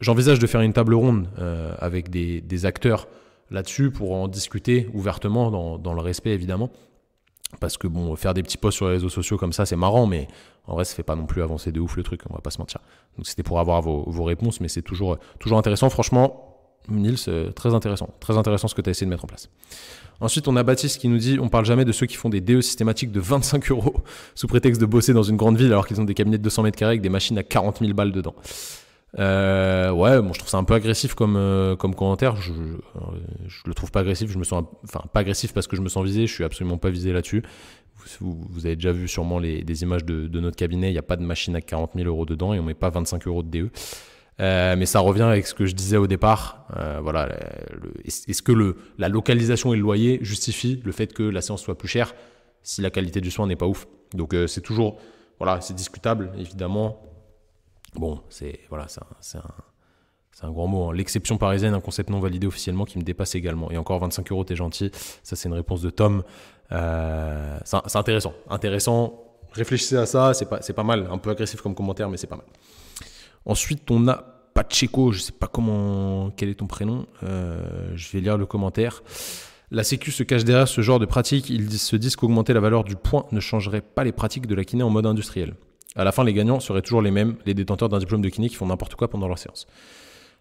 j'envisage de faire une table ronde euh, avec des, des acteurs là-dessus pour en discuter ouvertement, dans, dans, le respect évidemment. Parce que bon, faire des petits posts sur les réseaux sociaux comme ça, c'est marrant, mais en vrai, ça fait pas non plus avancer de ouf le truc, on va pas se mentir. Donc c'était pour avoir vos, vos réponses, mais c'est toujours, toujours intéressant. Franchement, Nils, euh, très intéressant. Très intéressant ce que tu as essayé de mettre en place. Ensuite, on a Baptiste qui nous dit on parle jamais de ceux qui font des DE systématiques de 25 euros sous prétexte de bosser dans une grande ville alors qu'ils ont des cabinets de 200 mètres carrés avec des machines à 40 000 balles dedans. Euh, ouais, bon, je trouve ça un peu agressif comme, euh, comme commentaire. Je, je, le trouve pas agressif. Je me sens, enfin, pas agressif parce que je me sens visé. Je suis absolument pas visé là-dessus. Vous, avez déjà vu sûrement les, des images de, notre cabinet. Il n'y a pas de machine à 40 000 euros dedans et on met pas 25 euros de DE. Euh, mais ça revient avec ce que je disais au départ. Euh, voilà, est-ce que le, la localisation et le loyer justifient le fait que la séance soit plus chère si la qualité du soin n'est pas ouf Donc euh, c'est toujours, voilà, c'est discutable évidemment. Bon, c'est voilà, c'est un, grand mot. Hein. L'exception parisienne, un concept non validé officiellement qui me dépasse également. Et encore 25 euros, t'es gentil. Ça c'est une réponse de Tom. c'est intéressant, intéressant. Réfléchissez à ça. C'est pas, c'est pas mal. Un peu agressif comme commentaire, mais c'est pas mal. Ensuite, on a Pacheco, je ne sais pas comment, quel est ton prénom. Euh, je vais lire le commentaire. La Sécu se cache derrière ce genre de pratique. Ils se disent qu'augmenter la valeur du point ne changerait pas les pratiques de la kiné en mode industriel. À la fin, les gagnants seraient toujours les mêmes, les détenteurs d'un diplôme de kiné qui font n'importe quoi pendant leur séance.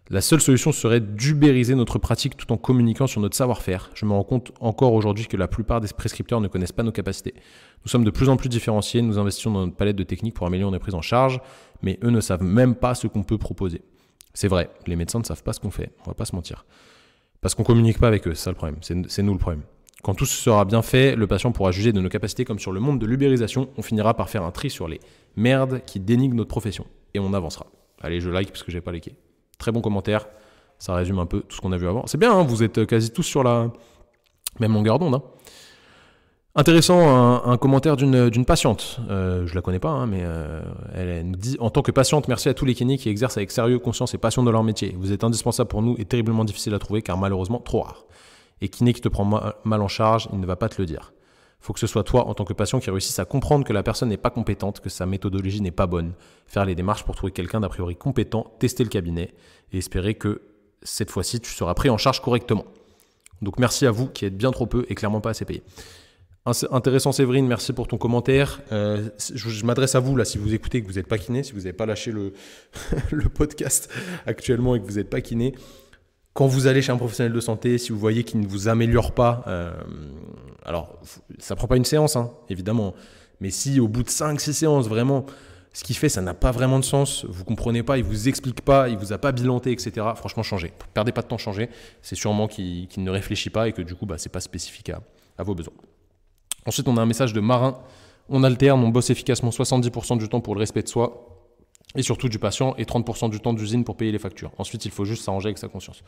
La seule solution serait d'ubériser notre pratique tout en communiquant sur notre savoir-faire. Je me rends compte encore aujourd'hui que la plupart des prescripteurs ne connaissent pas nos capacités. Nous sommes de plus en plus différenciés, nous investissons dans notre palette de techniques pour améliorer nos prises en charge mais eux ne savent même pas ce qu'on peut proposer. C'est vrai, les médecins ne savent pas ce qu'on fait, on va pas se mentir. Parce qu'on communique pas avec eux, c'est ça le problème, c'est nous le problème. Quand tout sera bien fait, le patient pourra juger de nos capacités comme sur le monde de l'ubérisation, on finira par faire un tri sur les merdes qui dénigrent notre profession, et on avancera. Allez, je like parce que j'ai pas liké. Très bon commentaire, ça résume un peu tout ce qu'on a vu avant. C'est bien, hein, vous êtes quasi tous sur la même longueur d'onde. Hein. Intéressant, un, commentaire d'une patiente. Euh, je la connais pas, hein, mais euh, elle, nous dit En tant que patiente, merci à tous les kinés qui exercent avec sérieux, conscience et passion dans leur métier. Vous êtes indispensable pour nous et terriblement difficile à trouver car malheureusement trop rare. Et kiné qui te prend mal en charge, il ne va pas te le dire. Faut que ce soit toi en tant que patient qui réussisse à comprendre que la personne n'est pas compétente, que sa méthodologie n'est pas bonne, faire les démarches pour trouver quelqu'un d'a priori compétent, tester le cabinet et espérer que cette fois-ci tu seras pris en charge correctement. Donc merci à vous qui êtes bien trop peu et clairement pas assez payés. » Intéressant Séverine, merci pour ton commentaire. Euh, je, m'adresse à vous là, si vous écoutez et que vous n'êtes pas kiné, si vous n'avez pas lâché le, podcast actuellement et que vous n'êtes pas kiné, quand vous allez chez un professionnel de santé, si vous voyez qu'il ne vous améliore pas, euh, alors ça prend pas une séance, hein, évidemment, mais si au bout de 5-6 séances, vraiment, ce qu'il fait, ça n'a pas vraiment de sens, vous ne comprenez pas, il ne vous explique pas, il ne vous a pas bilanté, etc. Franchement, changez. Perdez pas de temps, changez. C'est sûrement qu'il ne réfléchit pas et que du coup, bah, c'est pas spécifique à vos besoins. Ensuite, on a un message de marin. On alterne, on bosse efficacement 70% du temps pour le respect de soi et surtout du patient et 30% du temps d'usine pour payer les factures. Ensuite, il faut juste s'arranger avec sa conscience.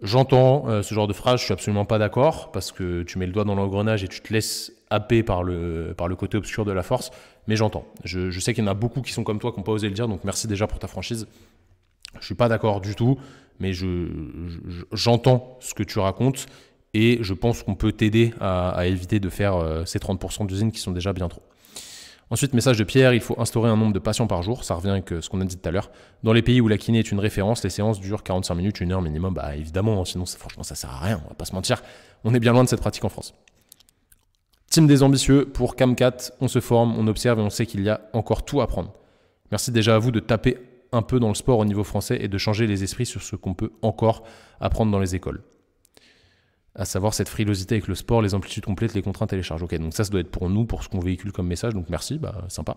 J'entends euh, ce genre de phrase, je suis absolument pas d'accord parce que tu mets le doigt dans l'engrenage et tu te laisses happer par le, par le côté obscur de la force, mais j'entends. Je, sais qu'il y en a beaucoup qui sont comme toi qui n'ont pas osé le dire, donc merci déjà pour ta franchise. Je suis pas d'accord du tout, mais je, j'entends ce que tu racontes et je pense qu'on peut t'aider à, éviter de faire euh, ces 30% d'usines qui sont déjà bien trop. Ensuite, message de Pierre, il faut instaurer un nombre de patients par jour, ça revient avec ce qu'on a dit tout à l'heure. Dans les pays où la kiné est une référence, les séances durent 45 minutes, une heure minimum, bah évidemment, hein, sinon franchement ça sert à rien, on va pas se mentir, on est bien loin de cette pratique en France. Team des ambitieux, pour CAM4, on se forme, on observe et on sait qu'il y a encore tout à prendre. Merci déjà à vous de taper un peu dans le sport au niveau français et de changer les esprits sur ce qu'on peut encore apprendre dans les écoles à savoir cette frilosité avec le sport, les amplitudes complètes, les contraintes et les charges. Ok, donc ça, ça doit être pour nous, pour ce qu'on véhicule comme message, donc merci, bah, sympa.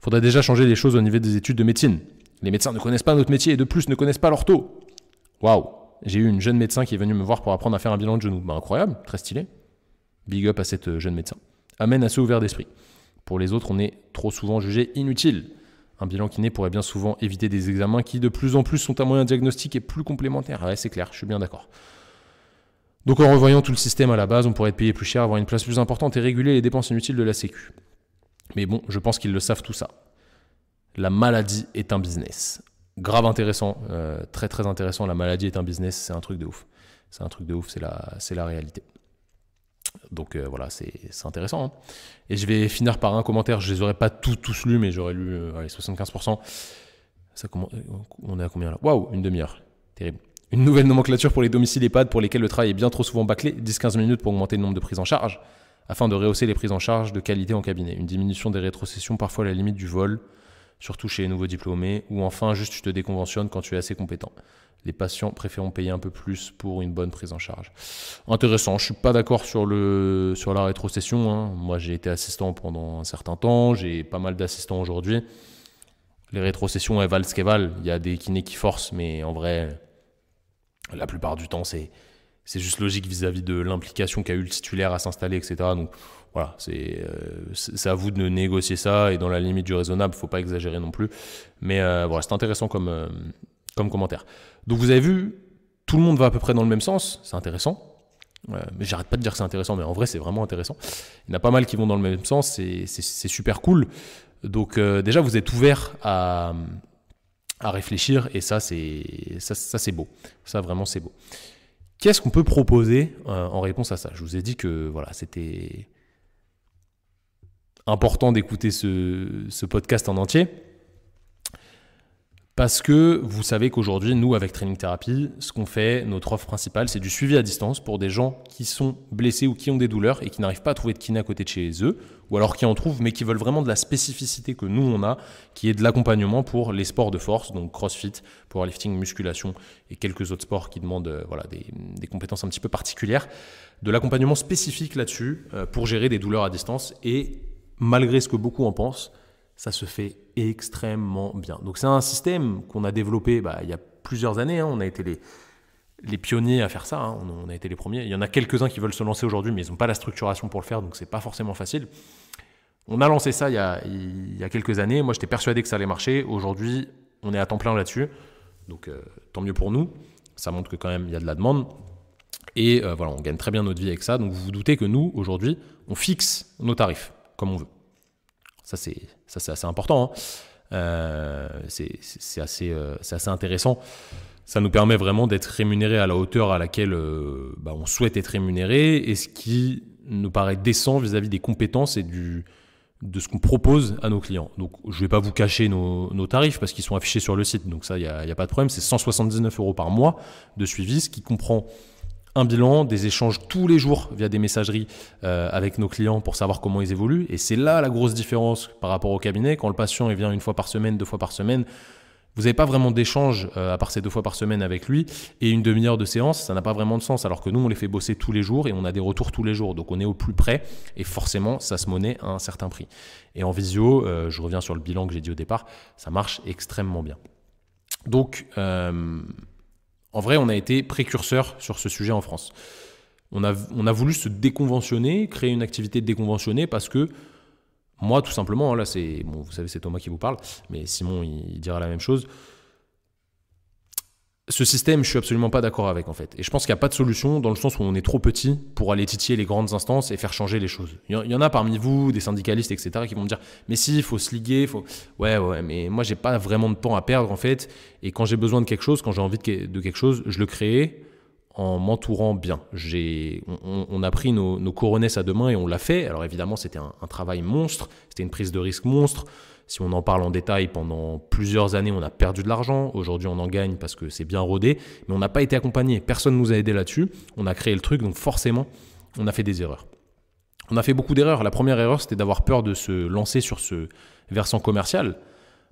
Faudrait déjà changer les choses au niveau des études de médecine. Les médecins ne connaissent pas notre métier et de plus ne connaissent pas leur taux. Waouh J'ai eu une jeune médecin qui est venue me voir pour apprendre à faire un bilan de genou. Bah, incroyable, très stylé. Big up à cette euh, jeune médecin. Amène à ouvert d'esprit. Pour les autres, on est trop souvent jugé inutile. Un bilan kiné pourrait bien souvent éviter des examens qui de plus en plus sont un moyen diagnostique et plus complémentaire. Ouais, c'est clair, je suis bien d'accord. Donc en revoyant tout le système à la base, on pourrait être payé plus cher, avoir une place plus importante et réguler les dépenses inutiles de la Sécu. Mais bon, je pense qu'ils le savent tout ça. La maladie est un business. Grave intéressant, euh, très très intéressant. La maladie est un business, c'est un truc de ouf. C'est un truc de ouf, c'est la, la réalité. Donc euh, voilà, c'est, intéressant. Hein. Et je vais finir par un commentaire. Je les aurais pas tous, tous lus, mais j'aurais lu euh, les 75%. Ça, on est à combien là Waouh, une demi-heure. Terrible. Une nouvelle nomenclature pour les domiciles EHPAD pour lesquels le travail est bien trop souvent bâclé, 10-15 minutes pour augmenter le nombre de prises en charge, afin de rehausser les prises en charge de qualité en cabinet. Une diminution des rétrocessions, parfois à la limite du vol, surtout chez les nouveaux diplômés, ou enfin juste tu te déconventionnes quand tu es assez compétent. Les patients préféreront payer un peu plus pour une bonne prise en charge. Intéressant, je suis pas d'accord sur, le, sur la rétrocession. Hein. Moi j'ai été assistant pendant un certain temps, j'ai pas mal d'assistants aujourd'hui. Les rétrocessions, elles valent ce qu'elles valent. Il y a des kinés qui forcent, mais en vrai, la plupart du temps, c'est c'est juste logique vis-à-vis de l'implication qu'a eu le titulaire à s'installer, etc. Donc voilà, euh, c'est à vous de négocier ça et dans la limite du raisonnable, il faut pas exagérer non plus. Mais euh, voilà, c'est intéressant comme, euh, comme commentaire. Donc vous avez vu, tout le monde va à peu près dans le même sens, c'est intéressant. mais j'arrête pas de dire que c'est intéressant, mais en vrai c'est vraiment intéressant. Il y en a pas mal qui vont dans le même sens, c'est super cool. Donc déjà vous êtes ouvert à à réfléchir et ça c'est ça, c'est beau ça vraiment c'est beau qu'est-ce qu'on peut proposer euh, en réponse à ça je vous ai dit que voilà c'était important d'écouter ce, ce, podcast en entier parce que vous savez qu'aujourd'hui, nous, avec Training Therapy, ce qu'on fait, notre offre principale, c'est du suivi à distance pour des gens qui sont blessés ou qui ont des douleurs et qui n'arrivent pas à trouver de kiné à côté de chez eux, ou alors qui en trouvent, mais qui veulent vraiment de la spécificité que nous, on a, qui est de l'accompagnement pour les sports de force, donc crossfit, powerlifting, musculation et quelques autres sports qui demandent euh, voilà, des, compétences un petit peu particulières, de l'accompagnement spécifique là-dessus euh, pour gérer des douleurs à distance et malgré ce que beaucoup en pensent, ça se fait extrêmement bien. Donc c'est un système qu'on a développé bah, il y a plusieurs années, hein. on a été les, les pionniers à faire ça, hein. on, a été les premiers. Il y en a quelques-uns qui veulent se lancer aujourd'hui, mais ils n'ont pas la structuration pour le faire, donc c'est pas forcément facile. On a lancé ça il y a, quelques années, moi j'étais persuadé que ça allait marcher, aujourd'hui on est à temps plein là-dessus, donc euh, tant mieux pour nous, ça montre que quand même il y a de la demande. Et euh, voilà, on gagne très bien notre vie avec ça, donc vous vous doutez que nous, aujourd'hui, on fixe nos tarifs comme on veut. Ça, c'est assez important. Hein. Euh, c'est assez, euh, assez, intéressant. Ça nous permet vraiment d'être rémunéré à la hauteur à laquelle euh, bah, on souhaite être rémunéré et ce qui nous paraît décent vis-à-vis des compétences et du, de ce qu'on propose à nos clients. Donc, je ne vais pas vous cacher nos, tarifs parce qu'ils sont affichés sur le site. Donc, ça, il n'y a, a, pas de problème. C'est 179 euros par mois de suivi, ce qui comprend un bilan, des échanges tous les jours via des messageries euh, avec nos clients pour savoir comment ils évoluent. Et c'est là la grosse différence par rapport au cabinet. Quand le patient il vient une fois par semaine, deux fois par semaine, vous n'avez pas vraiment d'échange euh, à part ces deux fois par semaine avec lui. Et une demi-heure de séance, ça n'a pas vraiment de sens. Alors que nous, on les fait bosser tous les jours et on a des retours tous les jours. Donc on est au plus près et forcément, ça se monnaie à un certain prix. Et en visio, euh, je reviens sur le bilan que j'ai dit au départ, ça marche extrêmement bien. Donc... En vrai, on a été précurseur sur ce sujet en France. On a, voulu se déconventionner, créer une activité déconventionnée parce que moi, tout simplement, hein, là, c'est. Bon, vous savez, c'est Thomas qui vous parle, mais Simon, il, il dira la même chose ce système, je suis absolument pas d'accord avec en fait. Et je pense qu'il n'y a pas de solution dans le sens où on est trop petit pour aller titiller les grandes instances et faire changer les choses. Il y en a parmi vous, des syndicalistes, etc., qui vont me dire Mais si, il faut se liguer, faut. Ouais, ouais, mais moi, j'ai pas vraiment de temps à perdre en fait. Et quand j'ai besoin de quelque chose, quand j'ai envie de quelque chose, je le crée en m'entourant bien. on, a pris nos, nos couronnes à deux mains et on l'a fait. Alors évidemment, c'était un travail monstre, c'était une prise de risque monstre. Si on en parle en détail, pendant plusieurs années, on a perdu de l'argent. Aujourd'hui, on en gagne parce que c'est bien rodé, mais on n'a pas été accompagné. Personne ne nous a aidé là-dessus. On a créé le truc, donc forcément, on a fait des erreurs. On a fait beaucoup d'erreurs. La première erreur, c'était d'avoir peur de se lancer sur ce versant commercial.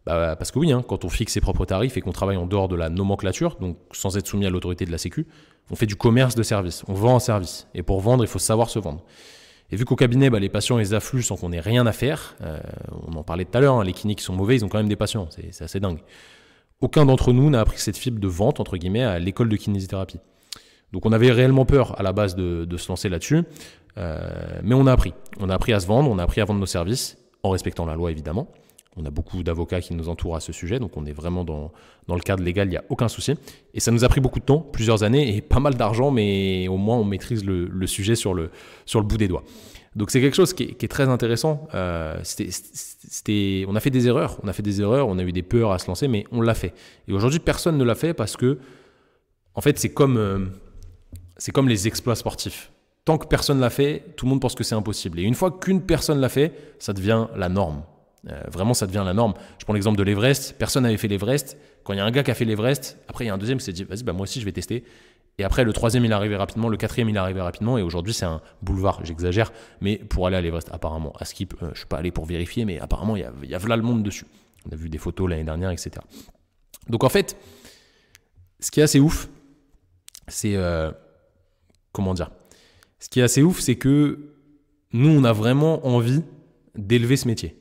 Bah, parce que oui, hein, quand on fixe ses propres tarifs et qu'on travaille en dehors de la nomenclature, donc sans être soumis à l'autorité de la Sécu, on fait du commerce de service, on vend un service. Et pour vendre, il faut savoir se vendre. Et vu qu'au cabinet, bah, les patients, ils affluent sans qu'on ait rien à faire, euh, on en parlait tout à l'heure, hein, les cliniques sont mauvais, ils ont quand même des patients, c'est assez dingue. Aucun d'entre nous n'a appris cette fibre de vente, entre guillemets, à l'école de kinésithérapie. Donc on avait réellement peur à la base de, se lancer là-dessus, euh, mais on a appris. On a appris à se vendre, on a appris à vendre nos services, en respectant la loi évidemment on a beaucoup d'avocats qui nous entourent à ce sujet, donc on est vraiment dans, dans le cadre légal, il n'y a aucun souci. Et ça nous a pris beaucoup de temps, plusieurs années et pas mal d'argent, mais au moins on maîtrise le, sujet sur le, sur le bout des doigts. Donc c'est quelque chose qui est, très intéressant. Euh, c'était, on a fait des erreurs, on a fait des erreurs, on a eu des peurs à se lancer, mais on l'a fait. Et aujourd'hui, personne ne l'a fait parce que, en fait, c'est comme, euh, c'est comme les exploits sportifs. Tant que personne ne l'a fait, tout le monde pense que c'est impossible. Et une fois qu'une personne l'a fait, ça devient la norme. Euh, vraiment, ça devient la norme. Je prends l'exemple de l'Everest. Personne n'avait fait l'Everest. Quand il y a un gars qui a fait l'Everest, après, il y a un deuxième qui s'est dit, vas-y, bah, moi aussi, je vais tester. Et après, le troisième, il est arrivé rapidement. Le quatrième, il est arrivé rapidement. Et aujourd'hui, c'est un boulevard, j'exagère. Mais pour aller à l'Everest, apparemment, à Skip, euh, je ne suis pas allé pour vérifier, mais apparemment, il y a, y le monde dessus. On a vu des photos l'année dernière, etc. Donc en fait, ce qui est assez ouf, c'est... Euh, comment dire Ce qui est assez ouf, c'est que nous, on a vraiment envie d'élever ce métier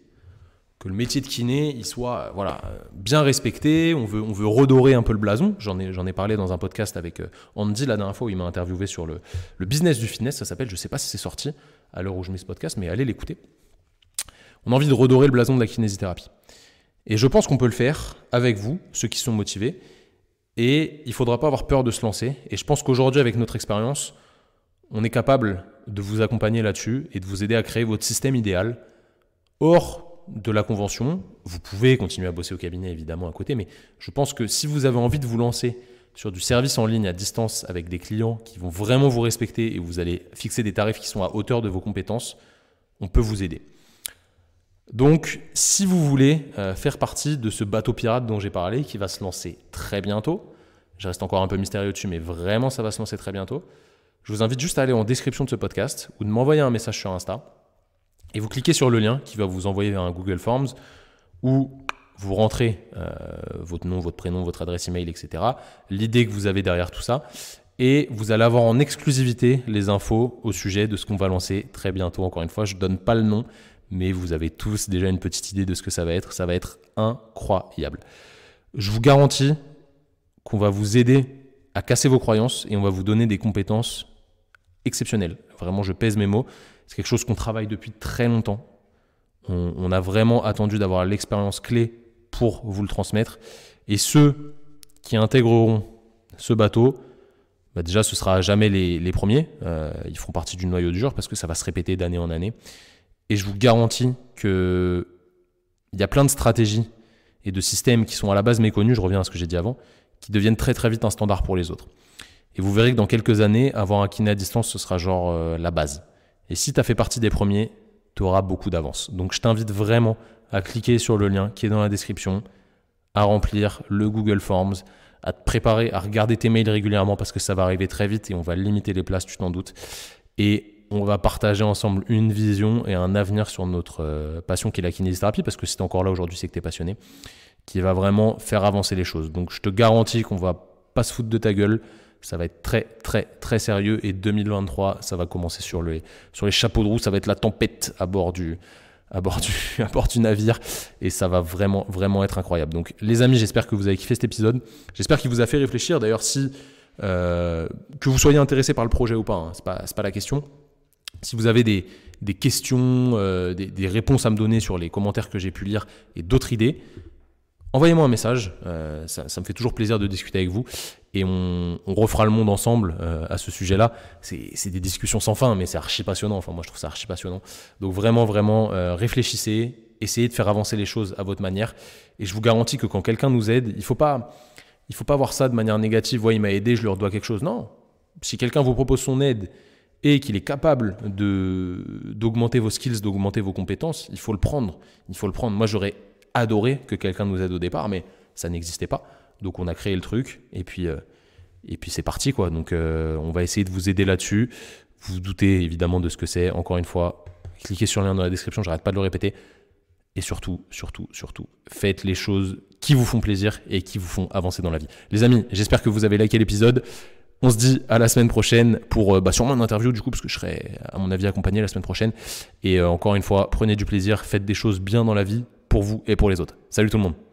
que le métier de kiné, il soit euh, voilà euh, bien respecté. On veut, on veut redorer un peu le blason. J'en ai, ai parlé dans un podcast avec euh, Andy la dernière fois où il m'a interviewé sur le, business du fitness. Ça s'appelle, je ne sais pas si c'est sorti à l'heure où je mets ce podcast, mais allez l'écouter. On a envie de redorer le blason de la kinésithérapie. Et je pense qu'on peut le faire avec vous, ceux qui sont motivés. Et il faudra pas avoir peur de se lancer. Et je pense qu'aujourd'hui, avec notre expérience, on est capable de vous accompagner là-dessus et de vous aider à créer votre système idéal. or de la convention, vous pouvez continuer à bosser au cabinet évidemment à côté, mais je pense que si vous avez envie de vous lancer sur du service en ligne à distance avec des clients qui vont vraiment vous respecter et vous allez fixer des tarifs qui sont à hauteur de vos compétences, on peut vous aider. Donc, si vous voulez euh, faire partie de ce bateau pirate dont j'ai parlé, qui va se lancer très bientôt, je reste encore un peu mystérieux dessus, mais vraiment, ça va se lancer très bientôt, je vous invite juste à aller en description de ce podcast ou de m'envoyer un message sur Insta et vous cliquez sur le lien qui va vous envoyer vers un Google Forms où vous rentrez euh, votre nom, votre prénom, votre adresse email, etc. L'idée que vous avez derrière tout ça. Et vous allez avoir en exclusivité les infos au sujet de ce qu'on va lancer très bientôt. Encore une fois, je ne donne pas le nom, mais vous avez tous déjà une petite idée de ce que ça va être. Ça va être incroyable. Je vous garantis qu'on va vous aider à casser vos croyances et on va vous donner des compétences exceptionnel. Vraiment, je pèse mes mots. C'est quelque chose qu'on travaille depuis très longtemps. On, a vraiment attendu d'avoir l'expérience clé pour vous le transmettre. Et ceux qui intégreront ce bateau, bah, déjà, ce sera jamais les, premiers. Euh, ils feront partie du noyau dur parce que ça va se répéter d'année en année. Et je vous garantis que il y a plein de stratégies et de systèmes qui sont à la base méconnus, je reviens à ce que j'ai dit avant, qui deviennent très très vite un standard pour les autres. Et vous verrez que dans quelques années, avoir un kiné à distance, ce sera genre euh, la base. Et si tu as fait partie des premiers, tu auras beaucoup d'avance. Donc je t'invite vraiment à cliquer sur le lien qui est dans la description, à remplir le Google Forms, à te préparer, à regarder tes mails régulièrement parce que ça va arriver très vite et on va limiter les places, tu t'en doutes. Et on va partager ensemble une vision et un avenir sur notre euh, passion qui est la kinésithérapie, parce que si tu encore là aujourd'hui, c'est que tu es passionné, qui va vraiment faire avancer les choses. Donc je te garantis qu'on va pas se foutre de ta gueule, ça va être très très très sérieux et 2023 ça va commencer sur les, sur les chapeaux de roue, ça va être la tempête à bord du à bord du du navire et ça va vraiment vraiment être incroyable. Donc les amis, j'espère que vous avez kiffé cet épisode. J'espère qu'il vous a fait réfléchir. D'ailleurs si euh, que vous soyez intéressé par le projet ou pas, hein, c'est pas, la question. Si vous avez des, questions, euh, des, des réponses à me donner sur les commentaires que j'ai pu lire et d'autres idées, envoyez-moi un message. Euh, ça, me fait toujours plaisir de discuter avec vous. Et on, refera le monde ensemble euh, à ce sujet-là. C'est des discussions sans fin, mais c'est archi passionnant. Enfin, moi, je trouve ça archi passionnant. Donc, vraiment, vraiment, euh, réfléchissez. Essayez de faire avancer les choses à votre manière. Et je vous garantis que quand quelqu'un nous aide, il faut pas, il faut pas voir ça de manière négative. Ouais, il m'a aidé, je lui dois quelque chose. Non. Si quelqu'un vous propose son aide et qu'il est capable de d'augmenter vos skills, d'augmenter vos compétences, il faut le prendre. Il faut le prendre. Moi, j'aurais adoré que quelqu'un nous aide au départ, mais ça n'existait pas. Donc on a créé le truc et puis, euh, et puis c'est parti quoi. Donc euh, on va essayer de vous aider là-dessus. Vous, vous doutez évidemment de ce que c'est. Encore une fois, cliquez sur le lien dans la description, j'arrête pas de le répéter. Et surtout, surtout, surtout, faites les choses qui vous font plaisir et qui vous font avancer dans la vie. Les amis, j'espère que vous avez liké l'épisode. On se dit à la semaine prochaine pour euh, bah, sûrement une interview du coup parce que je serai à mon avis accompagné la semaine prochaine. Et encore une fois, prenez du plaisir, faites des choses bien dans la vie, pour vous et pour les autres. Salut tout le monde.